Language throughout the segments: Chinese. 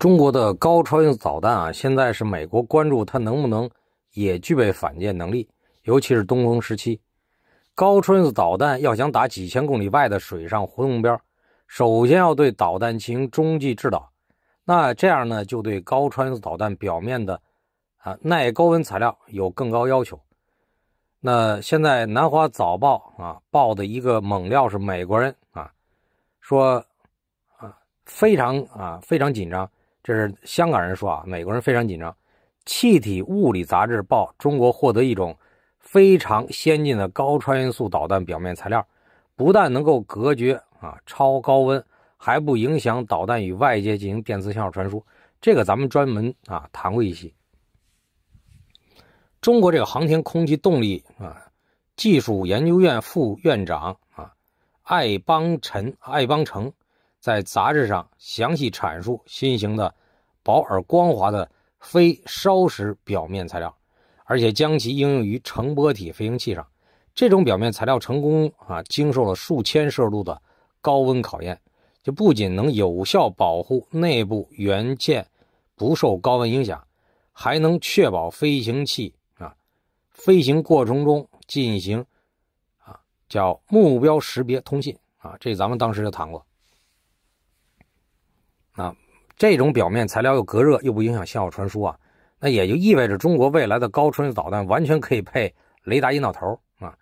中国的高超音速导弹啊，现在是美国关注它能不能也具备反舰能力，尤其是东风十七高超音速导弹要想打几千公里外的水上活动目标，首先要对导弹进行中继制导，那这样呢，就对高超音速导弹表面的啊耐高温材料有更高要求。那现在《南华早报》啊报的一个猛料是美国人啊说啊非常啊非常紧张。这是香港人说啊，美国人非常紧张，《气体物理杂志》报中国获得一种非常先进的高超音速导弹表面材料，不但能够隔绝啊超高温，还不影响导弹与外界进行电磁信号传输。这个咱们专门啊谈过一些。中国这个航天空气动力啊技术研究院副院长啊艾邦臣、艾邦成。在杂志上详细阐述新型的薄而光滑的非烧蚀表面材料，而且将其应用于乘波体飞行器上。这种表面材料成功啊经受了数千摄氏度的高温考验，就不仅能有效保护内部元件不受高温影响，还能确保飞行器啊飞行过程中进行啊叫目标识别通信啊。这咱们当时就谈过。啊，这种表面材料又隔热又不影响信号传输啊，那也就意味着中国未来的高穿越导弹完全可以配雷达引导头啊，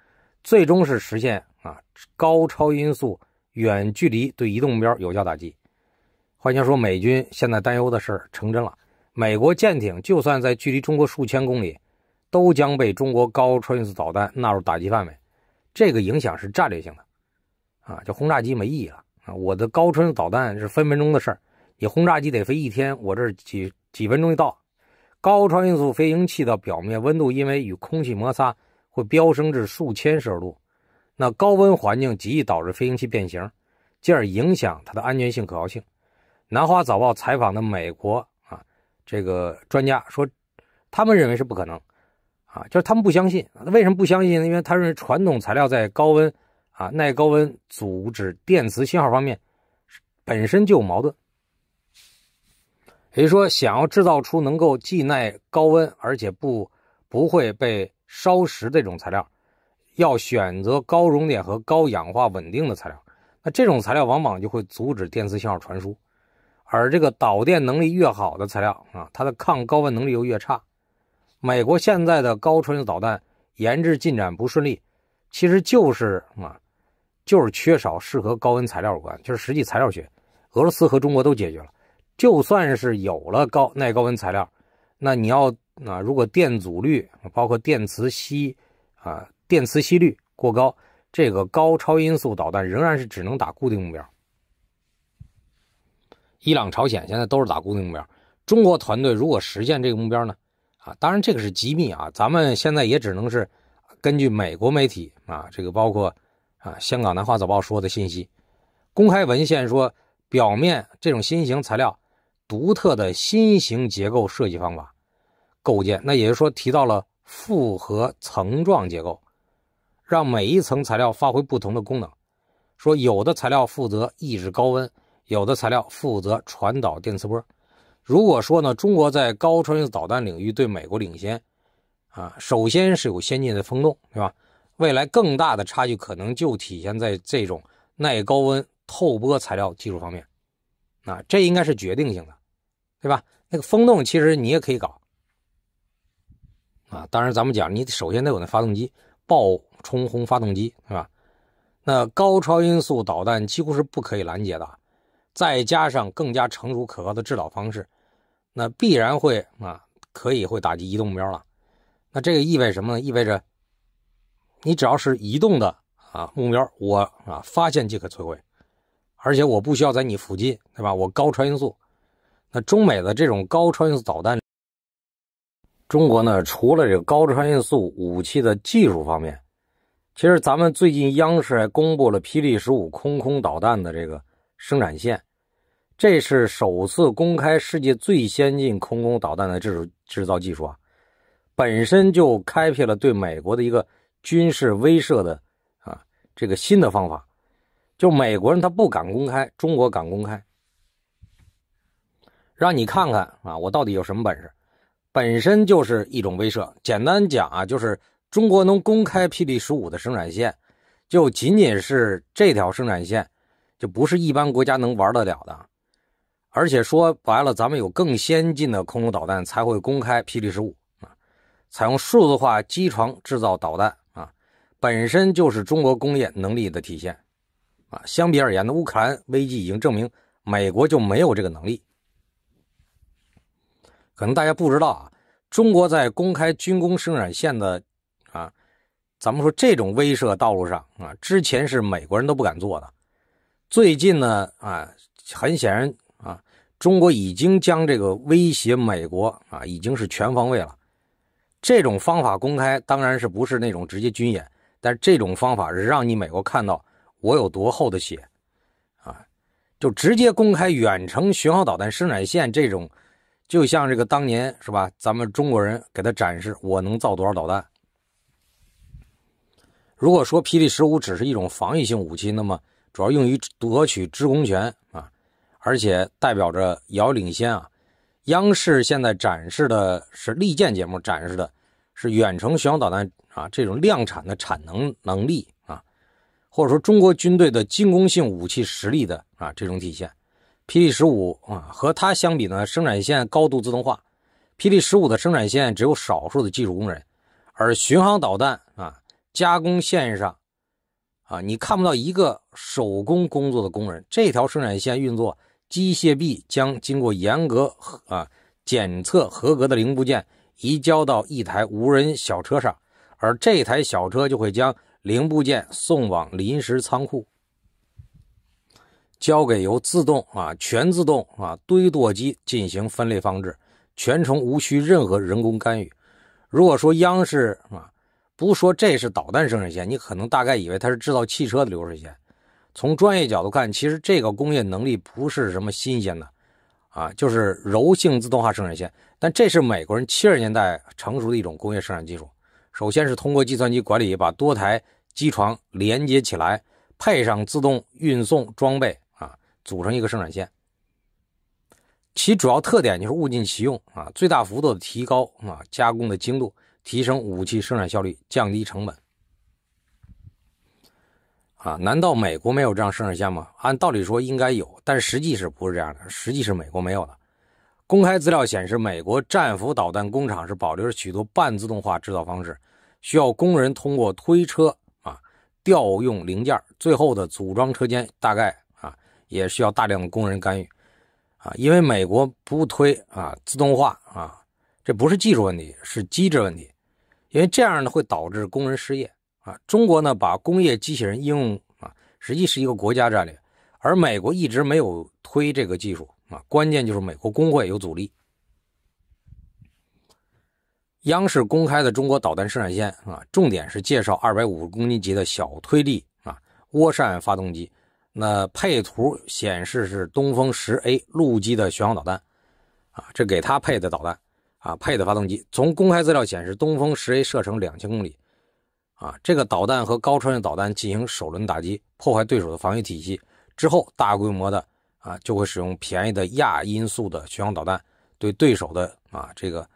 最终是实现啊高超音速远距离对移动目标有效打击。换句话说，美军现在担忧的事儿成真了，美国舰艇就算在距离中国数千公里，都将被中国高超音速导弹纳入打击范围，这个影响是战略性的啊，就轰炸机没意义了啊，我的高穿导弹是分分钟的事儿。你轰炸机得飞一天，我这几几分钟就到。高超音速飞行器的表面温度，因为与空气摩擦，会飙升至数千摄氏度。那高温环境极易导致飞行器变形，进而影响它的安全性、可靠性。南华早报采访的美国啊这个专家说，他们认为是不可能啊，就是他们不相信。那为什么不相信呢？因为他认为传统材料在高温啊、耐高温、阻止电磁信号方面，本身就有矛盾。也就是说，想要制造出能够既耐高温而且不不会被烧蚀这种材料，要选择高熔点和高氧化稳定的材料。那这种材料往往就会阻止电磁信号传输，而这个导电能力越好的材料啊，它的抗高温能力又越差。美国现在的高纯音导弹研制进展不顺利，其实就是啊，就是缺少适合高温材料有关，就是实际材料学。俄罗斯和中国都解决了。就算是有了高耐高温材料，那你要啊，如果电阻率包括电磁吸啊，电磁吸率过高，这个高超音速导弹仍然是只能打固定目标。伊朗、朝鲜现在都是打固定目标。中国团队如果实现这个目标呢？啊，当然这个是机密啊，咱们现在也只能是根据美国媒体啊，这个包括啊，香港南华早报说的信息，公开文献说，表面这种新型材料。独特的新型结构设计方法构建，那也就是说提到了复合层状结构，让每一层材料发挥不同的功能。说有的材料负责抑制高温，有的材料负责传导电磁波。如果说呢，中国在高超音速导弹领域对美国领先啊，首先是有先进的风洞，对吧？未来更大的差距可能就体现在这种耐高温透波材料技术方面。啊，这应该是决定性的，对吧？那个风洞其实你也可以搞，啊，当然咱们讲，你首先得有那发动机，爆冲轰发动机，是吧？那高超音速导弹几乎是不可以拦截的，再加上更加成熟可靠的制导方式，那必然会啊，可以会打击移动目标了。那这个意味什么呢？意味着，你只要是移动的啊目标，我啊发现即可摧毁。而且我不需要在你附近，对吧？我高超音速。那中美的这种高超音速导弹，中国呢？除了这个高超音速武器的技术方面，其实咱们最近央视还公布了霹雳十五空空导弹的这个生产线，这是首次公开世界最先进空空导弹的制制造技术啊，本身就开辟了对美国的一个军事威慑的啊这个新的方法。就美国人他不敢公开，中国敢公开，让你看看啊，我到底有什么本事，本身就是一种威慑。简单讲啊，就是中国能公开霹雳十五的生产线，就仅仅是这条生产线，就不是一般国家能玩得了的。而且说白了，咱们有更先进的空空导弹才会公开霹雳十五啊，采用数字化机床制造导弹啊，本身就是中国工业能力的体现。啊，相比而言呢，乌克兰危机已经证明美国就没有这个能力。可能大家不知道啊，中国在公开军工生产线的啊，咱们说这种威慑道路上啊，之前是美国人都不敢做的。最近呢啊，很显然啊，中国已经将这个威胁美国啊，已经是全方位了。这种方法公开当然是不是那种直接军演，但这种方法是让你美国看到。我有多厚的血啊！就直接公开远程巡航导弹生产线这种，就像这个当年是吧？咱们中国人给他展示我能造多少导弹。如果说霹雳十五只是一种防御性武器，那么主要用于夺取制空权啊，而且代表着遥领先啊。央视现在展示的是《利剑》节目展示的是远程巡航导弹啊，这种量产的产能能力。或者说，中国军队的进攻性武器实力的啊这种体现，霹雳十五啊和它相比呢，生产线高度自动化，霹雳十五的生产线只有少数的技术工人，而巡航导弹啊加工线上啊你看不到一个手工工作的工人，这条生产线运作，机械臂将经过严格啊检测合格的零部件移交到一台无人小车上，而这台小车就会将。零部件送往临时仓库，交给由自动啊、全自动啊堆垛机进行分类放置，全程无需任何人工干预。如果说央视啊不说这是导弹生产线，你可能大概以为它是制造汽车的流水线。从专业角度看，其实这个工业能力不是什么新鲜的，啊，就是柔性自动化生产线。但这是美国人七十年代成熟的一种工业生产技术。首先是通过计算机管理，把多台机床连接起来，配上自动运送装备啊，组成一个生产线。其主要特点就是物尽其用啊，最大幅度的提高啊加工的精度，提升武器生产效率，降低成本。啊，难道美国没有这样生产线吗？按道理说应该有，但实际是不是这样的？实际是美国没有的。公开资料显示，美国战斧导弹工厂是保留着许多半自动化制造方式。需要工人通过推车啊调用零件，最后的组装车间大概啊也需要大量的工人干预啊，因为美国不推啊自动化啊，这不是技术问题，是机制问题，因为这样呢会导致工人失业啊。中国呢把工业机器人应用啊，实际是一个国家战略，而美国一直没有推这个技术啊，关键就是美国工会有阻力。央视公开的中国导弹生产线啊，重点是介绍二百五十公斤级的小推力啊涡扇发动机。那配图显示是东风十 A 陆基的巡航导弹啊，这给他配的导弹啊，配的发动机。从公开资料显示，东风十 A 射程两千公里啊，这个导弹和高穿越导弹进行首轮打击，破坏对手的防御体系之后，大规模的啊就会使用便宜的亚音速的巡航导弹对对手的啊这个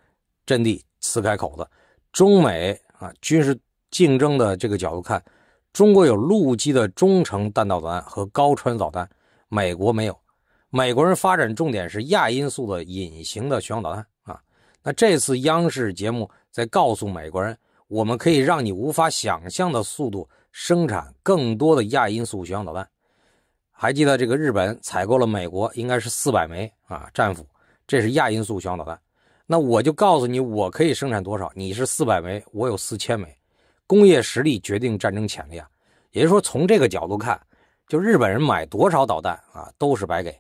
阵地。撕开口子，中美啊军事竞争的这个角度看，中国有陆基的中程弹道导弹和高穿导弹，美国没有。美国人发展重点是亚音速的隐形的巡航导弹啊。那这次央视节目在告诉美国人，我们可以让你无法想象的速度生产更多的亚音速巡航导弹。还记得这个日本采购了美国应该是四百枚啊战斧，这是亚音速巡航导弹。那我就告诉你，我可以生产多少？你是四百枚，我有四千枚。工业实力决定战争潜力啊，也就是说，从这个角度看，就日本人买多少导弹啊，都是白给。